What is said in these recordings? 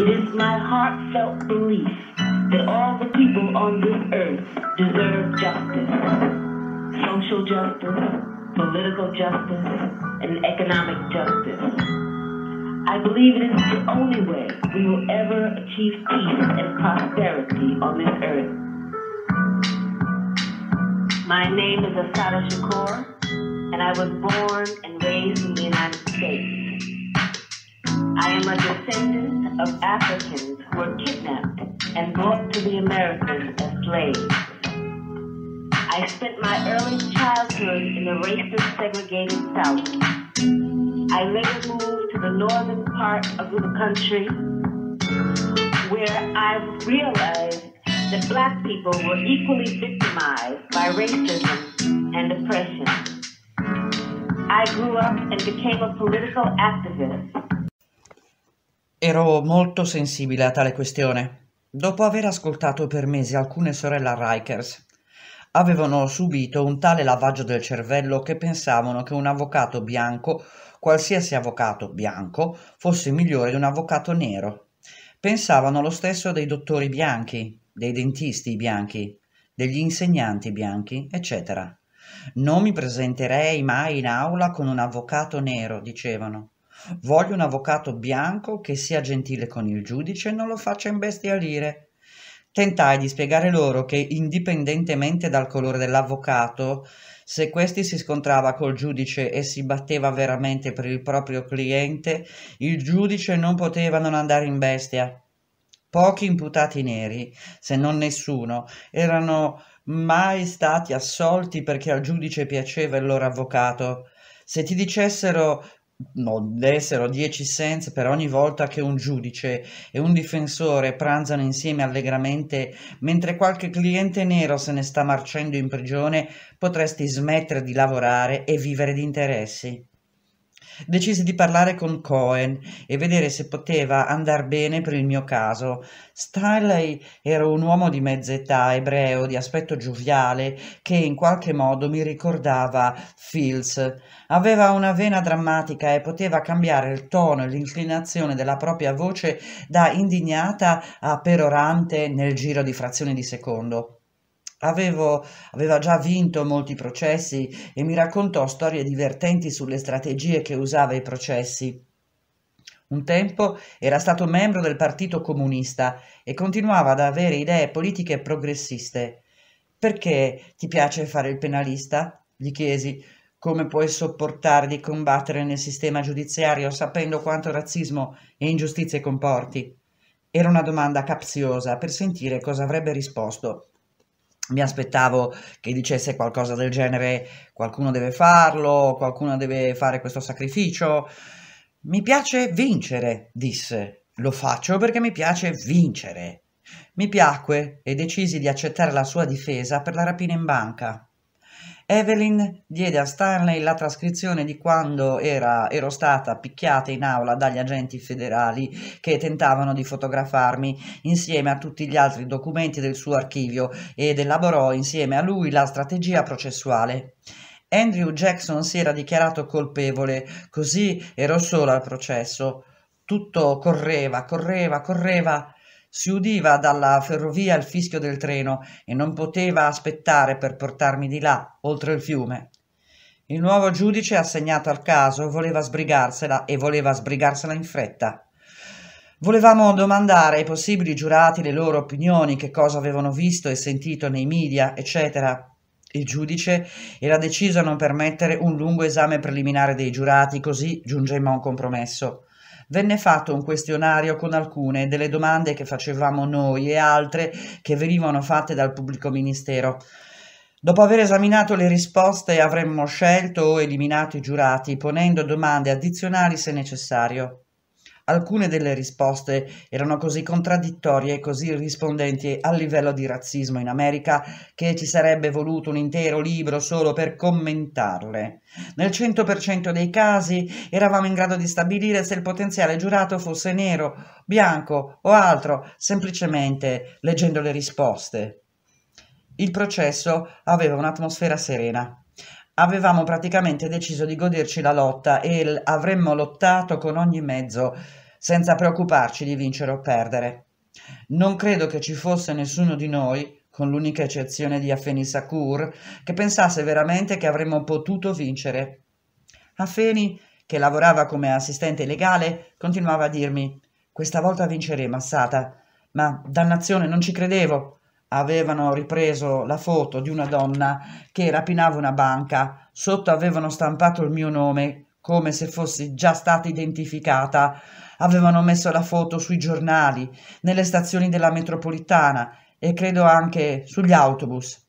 It is my heartfelt belief that all the people on this earth deserve justice. Social justice, political justice, and economic justice. I believe it is the only way we will ever achieve peace and prosperity on this earth. My name is Asada Shakur, and I was born and raised in the United States. I am a descendant of Africans who were kidnapped and brought to the Americas as slaves. I spent my early childhood in the racist segregated South. I later moved to the northern part of the country where I realized that black people were equally victimized by racism and oppression. I grew up and became a political activist Ero molto sensibile a tale questione. Dopo aver ascoltato per mesi alcune sorelle sorella Rikers, avevano subito un tale lavaggio del cervello che pensavano che un avvocato bianco, qualsiasi avvocato bianco, fosse migliore di un avvocato nero. Pensavano lo stesso dei dottori bianchi, dei dentisti bianchi, degli insegnanti bianchi, eccetera. Non mi presenterei mai in aula con un avvocato nero, dicevano. Voglio un avvocato bianco che sia gentile con il giudice e non lo faccia imbestialire. Tentai di spiegare loro che, indipendentemente dal colore dell'avvocato, se questi si scontrava col giudice e si batteva veramente per il proprio cliente, il giudice non poteva non andare in bestia. Pochi imputati neri, se non nessuno, erano mai stati assolti perché al giudice piaceva il loro avvocato. Se ti dicessero no, dessero 10 cents per ogni volta che un giudice e un difensore pranzano insieme allegramente mentre qualche cliente nero se ne sta marcendo in prigione, potresti smettere di lavorare e vivere di interessi. Decisi di parlare con Cohen e vedere se poteva andar bene per il mio caso. Stanley era un uomo di mezza età, ebreo, di aspetto gioviale, che in qualche modo mi ricordava Fields. Aveva una vena drammatica e poteva cambiare il tono e l'inclinazione della propria voce da indignata a perorante nel giro di frazioni di secondo. Avevo, aveva già vinto molti processi e mi raccontò storie divertenti sulle strategie che usava i processi. Un tempo era stato membro del Partito Comunista e continuava ad avere idee politiche progressiste. Perché ti piace fare il penalista? gli chiesi. Come puoi sopportare di combattere nel sistema giudiziario sapendo quanto razzismo e ingiustizie comporti? Era una domanda capziosa per sentire cosa avrebbe risposto mi aspettavo che dicesse qualcosa del genere qualcuno deve farlo, qualcuno deve fare questo sacrificio. Mi piace vincere, disse. Lo faccio perché mi piace vincere. Mi piacque e decisi di accettare la sua difesa per la rapina in banca. Evelyn diede a Stanley la trascrizione di quando era, ero stata picchiata in aula dagli agenti federali che tentavano di fotografarmi, insieme a tutti gli altri documenti del suo archivio, ed elaborò insieme a lui la strategia processuale. Andrew Jackson si era dichiarato colpevole, così ero solo al processo. Tutto correva, correva, correva. Si udiva dalla ferrovia il fischio del treno e non poteva aspettare per portarmi di là, oltre il fiume. Il nuovo giudice assegnato al caso voleva sbrigarsela e voleva sbrigarsela in fretta. Volevamo domandare ai possibili giurati le loro opinioni, che cosa avevano visto e sentito nei media, eccetera. Il giudice era deciso a non permettere un lungo esame preliminare dei giurati, così giungemmo a un compromesso venne fatto un questionario con alcune delle domande che facevamo noi e altre che venivano fatte dal pubblico ministero. Dopo aver esaminato le risposte avremmo scelto o eliminato i giurati, ponendo domande addizionali se necessario. Alcune delle risposte erano così contraddittorie e così rispondenti al livello di razzismo in America che ci sarebbe voluto un intero libro solo per commentarle. Nel 100% dei casi eravamo in grado di stabilire se il potenziale giurato fosse nero, bianco o altro, semplicemente leggendo le risposte. Il processo aveva un'atmosfera serena avevamo praticamente deciso di goderci la lotta e avremmo lottato con ogni mezzo senza preoccuparci di vincere o perdere. Non credo che ci fosse nessuno di noi, con l'unica eccezione di Afeni Sakur, che pensasse veramente che avremmo potuto vincere. Afeni, che lavorava come assistente legale, continuava a dirmi: Questa volta vinceremo, Assata. Ma dannazione, non ci credevo avevano ripreso la foto di una donna che rapinava una banca, sotto avevano stampato il mio nome come se fossi già stata identificata, avevano messo la foto sui giornali, nelle stazioni della metropolitana e credo anche sugli autobus.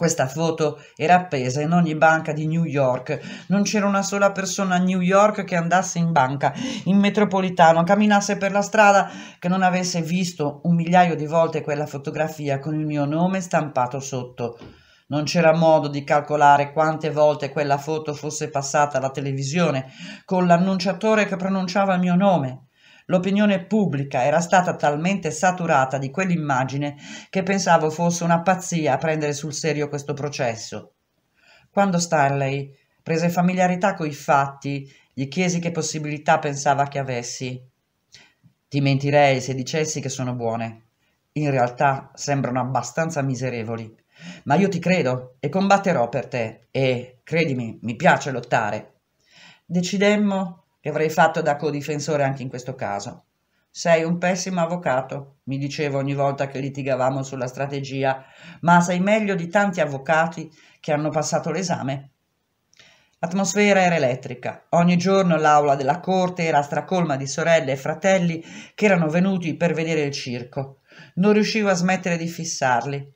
Questa foto era appesa in ogni banca di New York. Non c'era una sola persona a New York che andasse in banca, in metropolitano, camminasse per la strada, che non avesse visto un migliaio di volte quella fotografia con il mio nome stampato sotto. Non c'era modo di calcolare quante volte quella foto fosse passata alla televisione, con l'annunciatore che pronunciava il mio nome. L'opinione pubblica era stata talmente saturata di quell'immagine che pensavo fosse una pazzia prendere sul serio questo processo. Quando Stanley prese familiarità coi fatti, gli chiesi che possibilità pensava che avessi. Ti mentirei se dicessi che sono buone. In realtà sembrano abbastanza miserevoli. Ma io ti credo e combatterò per te e, credimi, mi piace lottare. Decidemmo che avrei fatto da codifensore anche in questo caso. Sei un pessimo avvocato, mi diceva ogni volta che litigavamo sulla strategia, ma sai meglio di tanti avvocati che hanno passato l'esame. L'atmosfera era elettrica. Ogni giorno l'aula della corte era stracolma di sorelle e fratelli che erano venuti per vedere il circo. Non riuscivo a smettere di fissarli.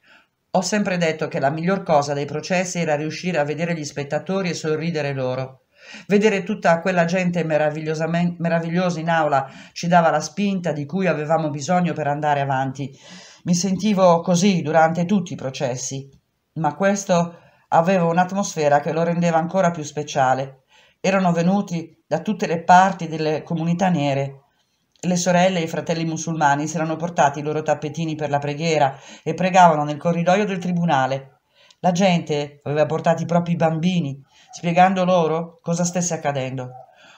Ho sempre detto che la miglior cosa dei processi era riuscire a vedere gli spettatori e sorridere loro. Vedere tutta quella gente meravigliosa in aula ci dava la spinta di cui avevamo bisogno per andare avanti. Mi sentivo così durante tutti i processi, ma questo aveva un'atmosfera che lo rendeva ancora più speciale. Erano venuti da tutte le parti delle comunità nere. Le sorelle e i fratelli musulmani si erano portati i loro tappetini per la preghiera e pregavano nel corridoio del tribunale. La gente aveva portato i propri bambini spiegando loro cosa stesse accadendo.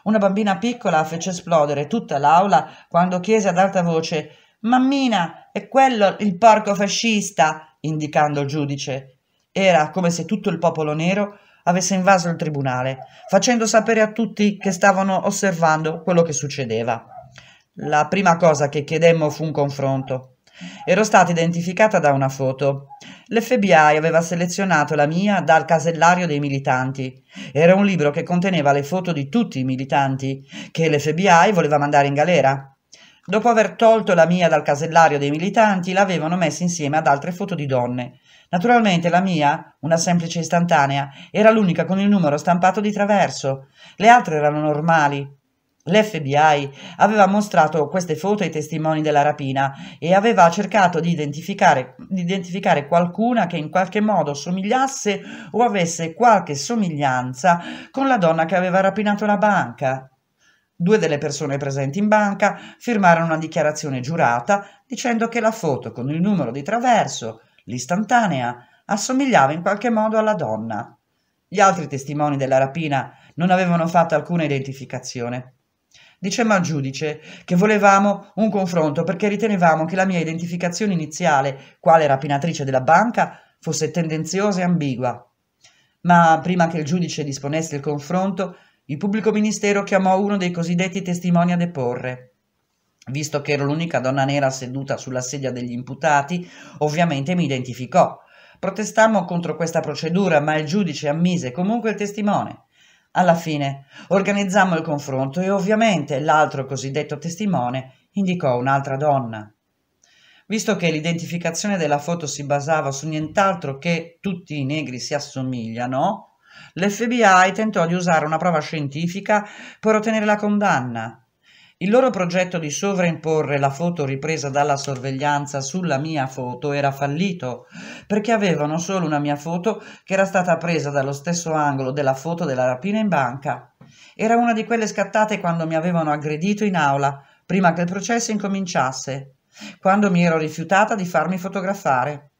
Una bambina piccola fece esplodere tutta l'aula quando chiese ad alta voce Mammina, è quello il porco fascista, indicando il giudice. Era come se tutto il popolo nero avesse invaso il tribunale, facendo sapere a tutti che stavano osservando quello che succedeva. La prima cosa che chiedemmo fu un confronto. Ero stata identificata da una foto. L'FBI aveva selezionato la mia dal casellario dei militanti. Era un libro che conteneva le foto di tutti i militanti che l'FBI voleva mandare in galera. Dopo aver tolto la mia dal casellario dei militanti, l'avevano messa insieme ad altre foto di donne. Naturalmente la mia, una semplice istantanea, era l'unica con il numero stampato di traverso. Le altre erano normali, L'FBI aveva mostrato queste foto ai testimoni della rapina e aveva cercato di identificare, di identificare, qualcuna che in qualche modo somigliasse o avesse qualche somiglianza con la donna che aveva rapinato la banca. Due delle persone presenti in banca firmarono una dichiarazione giurata dicendo che la foto con il numero di traverso, l'istantanea, assomigliava in qualche modo alla donna. Gli altri testimoni della rapina non avevano fatto alcuna identificazione. Dicemmo al giudice che volevamo un confronto perché ritenevamo che la mia identificazione iniziale, quale rapinatrice della banca, fosse tendenziosa e ambigua. Ma prima che il giudice disponesse il confronto, il pubblico ministero chiamò uno dei cosiddetti testimoni a deporre. Visto che ero l'unica donna nera seduta sulla sedia degli imputati, ovviamente mi identificò. Protestammo contro questa procedura, ma il giudice ammise comunque il testimone. Alla fine organizzammo il confronto e ovviamente l'altro cosiddetto testimone indicò un'altra donna. Visto che l'identificazione della foto si basava su nient'altro che tutti i negri si assomigliano, l'FBI tentò di usare una prova scientifica per ottenere la condanna, il loro progetto di sovraimporre la foto ripresa dalla sorveglianza sulla mia foto era fallito, perché avevano solo una mia foto che era stata presa dallo stesso angolo della foto della rapina in banca. Era una di quelle scattate quando mi avevano aggredito in aula, prima che il processo incominciasse, quando mi ero rifiutata di farmi fotografare.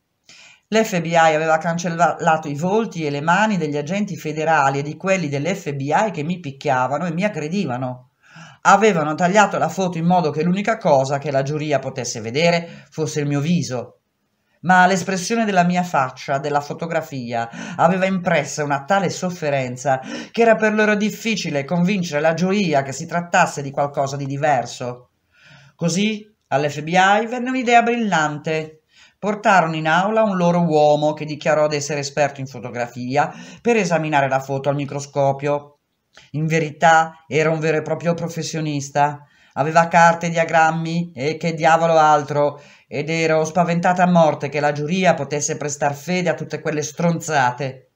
L'FBI aveva cancellato i volti e le mani degli agenti federali e di quelli dell'FBI che mi picchiavano e mi aggredivano avevano tagliato la foto in modo che l'unica cosa che la giuria potesse vedere fosse il mio viso. Ma l'espressione della mia faccia, della fotografia, aveva impressa una tale sofferenza che era per loro difficile convincere la giuria che si trattasse di qualcosa di diverso. Così all'FBI venne un'idea brillante portarono in aula un loro uomo che dichiarò di essere esperto in fotografia per esaminare la foto al microscopio. In verità era un vero e proprio professionista. Aveva carte, diagrammi e che diavolo altro, ed ero spaventata a morte che la giuria potesse prestar fede a tutte quelle stronzate.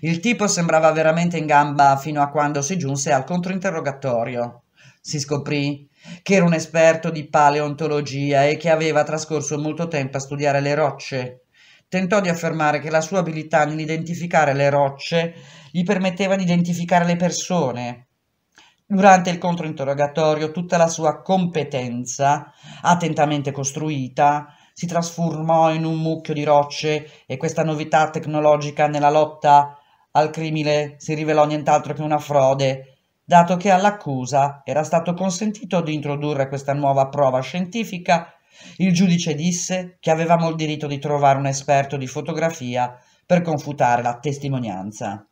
Il tipo sembrava veramente in gamba fino a quando si giunse al controinterrogatorio. Si scoprì che era un esperto di paleontologia e che aveva trascorso molto tempo a studiare le rocce tentò di affermare che la sua abilità nell'identificare le rocce gli permetteva di identificare le persone. Durante il controinterrogatorio tutta la sua competenza, attentamente costruita, si trasformò in un mucchio di rocce e questa novità tecnologica nella lotta al crimine si rivelò nient'altro che una frode dato che all'accusa era stato consentito di introdurre questa nuova prova scientifica il giudice disse che avevamo il diritto di trovare un esperto di fotografia per confutare la testimonianza.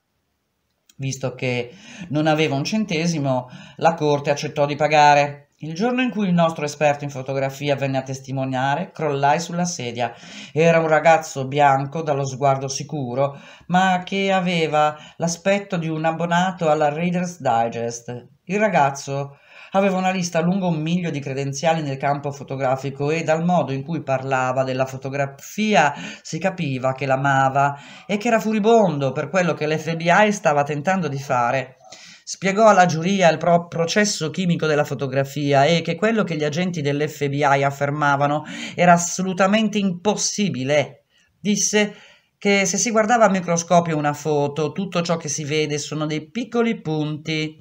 Visto che non aveva un centesimo, la corte accettò di pagare. Il giorno in cui il nostro esperto in fotografia venne a testimoniare, crollai sulla sedia. Era un ragazzo bianco dallo sguardo sicuro, ma che aveva l'aspetto di un abbonato alla Reader's Digest. Il ragazzo Aveva una lista lungo un miglio di credenziali nel campo fotografico e dal modo in cui parlava della fotografia si capiva che l'amava e che era furibondo per quello che l'FBI stava tentando di fare spiegò alla giuria il processo chimico della fotografia e che quello che gli agenti dell'FBI affermavano era assolutamente impossibile. Disse che se si guardava a microscopio una foto, tutto ciò che si vede sono dei piccoli punti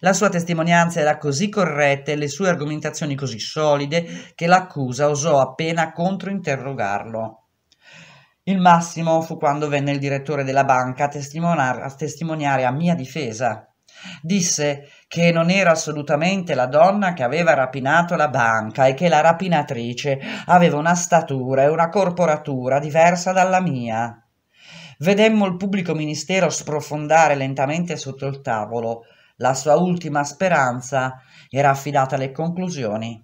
la sua testimonianza era così corretta e le sue argomentazioni così solide che l'accusa osò appena controinterrogarlo. Il massimo fu quando venne il direttore della banca a, a testimoniare a mia difesa. Disse che non era assolutamente la donna che aveva rapinato la banca e che la rapinatrice aveva una statura e una corporatura diversa dalla mia. Vedemmo il pubblico ministero sprofondare lentamente sotto il tavolo. La sua ultima speranza era affidata alle conclusioni.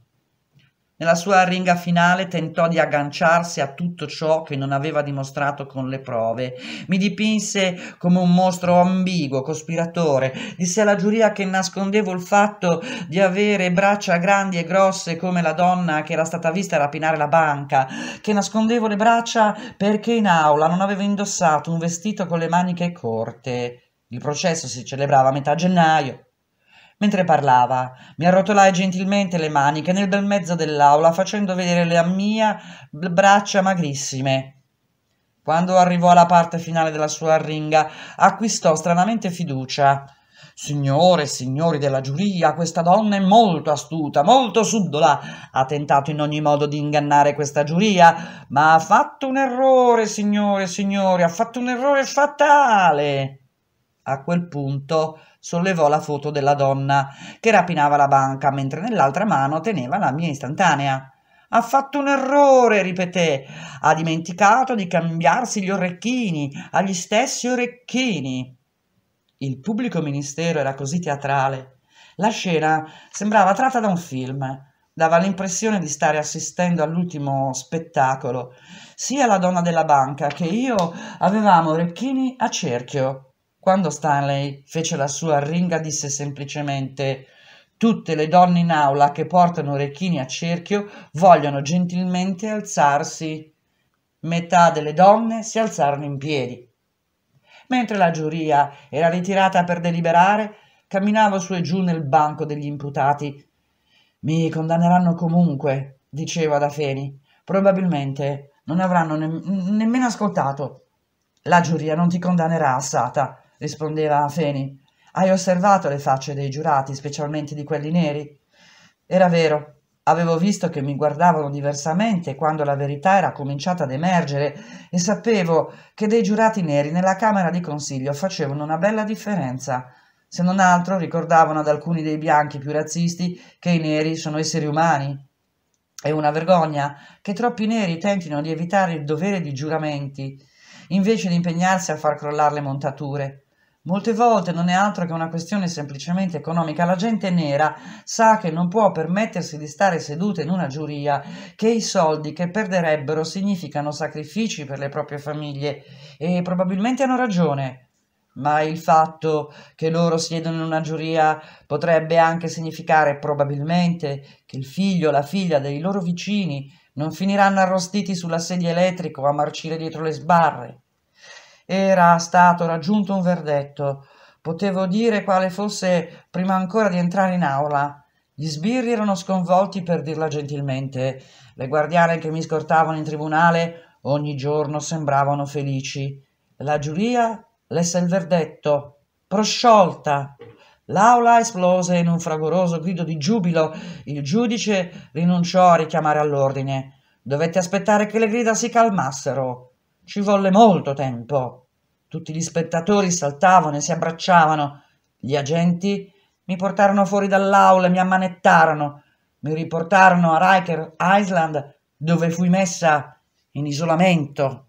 Nella sua arringa finale tentò di agganciarsi a tutto ciò che non aveva dimostrato con le prove. Mi dipinse come un mostro ambiguo, cospiratore. Disse alla giuria che nascondevo il fatto di avere braccia grandi e grosse come la donna che era stata vista rapinare la banca, che nascondevo le braccia perché in aula non avevo indossato un vestito con le maniche corte. Il processo si celebrava a metà gennaio. Mentre parlava, mi arrotolai gentilmente le maniche nel bel mezzo dell'aula, facendo vedere le mie braccia magrissime. Quando arrivò alla parte finale della sua arringa, acquistò stranamente fiducia. Signore e signori della giuria, questa donna è molto astuta, molto subdola. Ha tentato in ogni modo di ingannare questa giuria, ma ha fatto un errore, signore e signori, ha fatto un errore fatale. A quel punto sollevò la foto della donna che rapinava la banca, mentre nell'altra mano teneva la mia istantanea. Ha fatto un errore, ripeté. Ha dimenticato di cambiarsi gli orecchini, agli stessi orecchini. Il pubblico ministero era così teatrale. La scena sembrava tratta da un film. Dava l'impressione di stare assistendo all'ultimo spettacolo. Sia la donna della banca che io avevamo orecchini a cerchio. Quando Stanley fece la sua arringa disse semplicemente Tutte le donne in aula che portano orecchini a cerchio vogliono gentilmente alzarsi. Metà delle donne si alzarono in piedi. Mentre la giuria era ritirata per deliberare, camminavo su e giù nel banco degli imputati. Mi condanneranno comunque, diceva da Feni. Probabilmente non avranno ne nemmeno ascoltato. La giuria non ti condannerà, Sata rispondeva Feni. Hai osservato le facce dei giurati, specialmente di quelli neri? Era vero. Avevo visto che mi guardavano diversamente quando la verità era cominciata ad emergere e sapevo che dei giurati neri nella Camera di Consiglio facevano una bella differenza. Se non altro ricordavano ad alcuni dei bianchi più razzisti che i neri sono esseri umani. È una vergogna che troppi neri tentino di evitare il dovere di giuramenti, invece di impegnarsi a far crollare le montature. Molte volte non è altro che una questione semplicemente economica. La gente nera sa che non può permettersi di stare seduta in una giuria, che i soldi che perderebbero significano sacrifici per le proprie famiglie e probabilmente hanno ragione. Ma il fatto che loro siedono in una giuria potrebbe anche significare probabilmente che il figlio o la figlia dei loro vicini non finiranno arrostiti sulla sedia elettrica o a marcire dietro le sbarre era stato raggiunto un verdetto. Potevo dire quale fosse prima ancora di entrare in aula. Gli sbirri erano sconvolti per dirla gentilmente. Le guardiane che mi scortavano in tribunale ogni giorno sembravano felici. La giuria lesse il verdetto. Prosciolta. L'aula esplose in un fragoroso grido di giubilo. Il giudice rinunciò a richiamare all'ordine. Dovette aspettare che le grida si calmassero. Ci volle molto tempo. Tutti gli spettatori saltavano e si abbracciavano. Gli agenti mi portarono fuori dall'aula, mi ammanettarono, mi riportarono a Riker Island dove fui messa in isolamento.